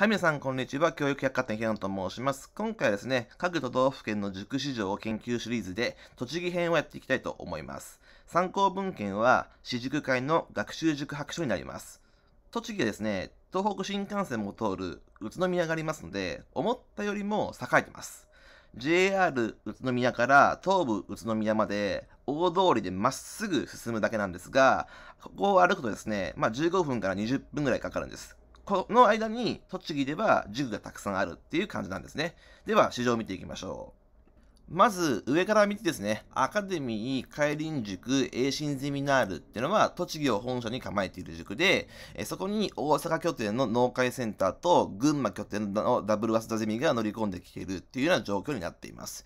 はい、皆さん、こんにちは。教育百貨店平野と申します。今回はですね、各都道府県の塾市場を研究シリーズで、栃木編をやっていきたいと思います。参考文献は、私塾会の学習塾白書になります。栃木はですね、東北新幹線も通る宇都宮がありますので、思ったよりも栄えてます。JR 宇都宮から東武宇都宮まで大通りでまっすぐ進むだけなんですが、ここを歩くとですね、まあ15分から20分ぐらいかかるんです。この間に栃木では塾がたくさんあるっていう感じなんですね。では、市場を見ていきましょう。まず、上から見てですね、アカデミー、海林塾、栄進ゼミナールっていうのは、栃木を本社に構えている塾で、えそこに大阪拠点の農会センターと群馬拠点のダブル早稲田ゼミが乗り込んできているっていうような状況になっています。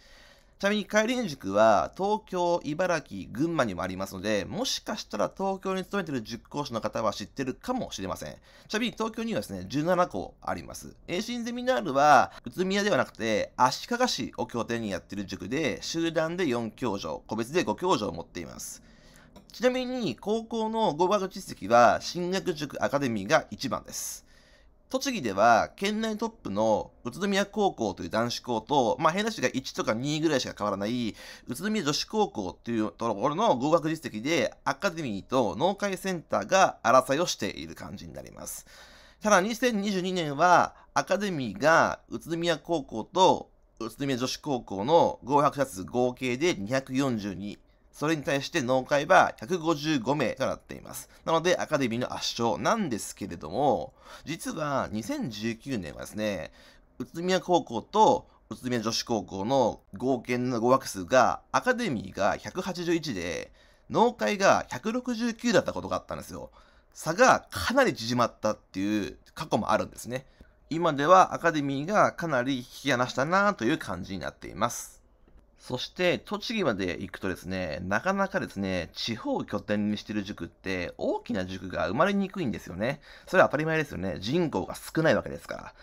ちなみに帰り塾は東京、茨城、群馬にもありますので、もしかしたら東京に勤めている塾講師の方は知ってるかもしれません。ちなみに東京にはですね、17校あります。遠進ゼミナールは宇都宮ではなくて足利市を拠点にやってる塾で、集団で4教場、個別で5教場を持っています。ちなみみに高校の合格実績は進学塾アカデミーが1番です。栃木では県内トップの宇都宮高校という男子校と、まあ、変な市が1とか2ぐらいしか変わらない宇都宮女子高校というところの合格実績でアカデミーと農会センターが争いをしている感じになります。ただ2022年はアカデミーが宇都宮高校と宇都宮女子高校の合格者数合計で242それに対して農会は155名となっています。なので、アカデミーの圧勝なんですけれども、実は2019年はですね、宇都宮高校と宇都宮女子高校の合計の語学数が、アカデミーが181で、農会が169だったことがあったんですよ。差がかなり縮まったっていう過去もあるんですね。今ではアカデミーがかなり引き離したなという感じになっています。そして栃木まで行くとですね、なかなかですね、地方を拠点にしている塾って大きな塾が生まれにくいんですよね。それは当たり前ですよね。人口が少ないわけですから。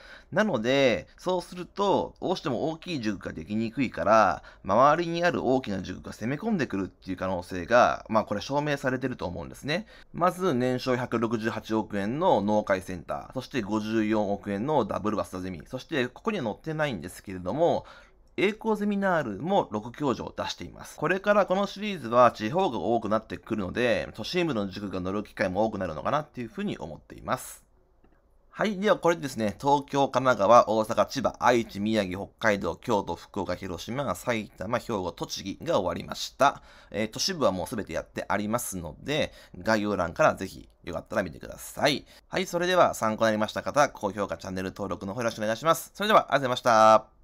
なので、そうすると、どうしても大きい塾ができにくいから、周りにある大きな塾が攻め込んでくるっていう可能性が、まあこれ証明されてると思うんですね。まず、年商168億円の農会センター、そして54億円のダブルバスタゼミ、そしてここには載ってないんですけれども、栄光ゼミナールも6教授を出しています。これからこのシリーズは地方が多くなってくるので、都心部の塾が乗る機会も多くなるのかなっていうふうに思っています。はい。では、これですね。東京、神奈川、大阪、千葉、愛知、宮城、北海道、京都、福岡、広島、埼玉、兵庫、栃木が終わりました。えー、都市部はもうすべてやってありますので、概要欄からぜひ、よかったら見てください。はい。それでは、参考になりました方、高評価、チャンネル登録の方よろしくお願いします。それでは、ありがとうございました。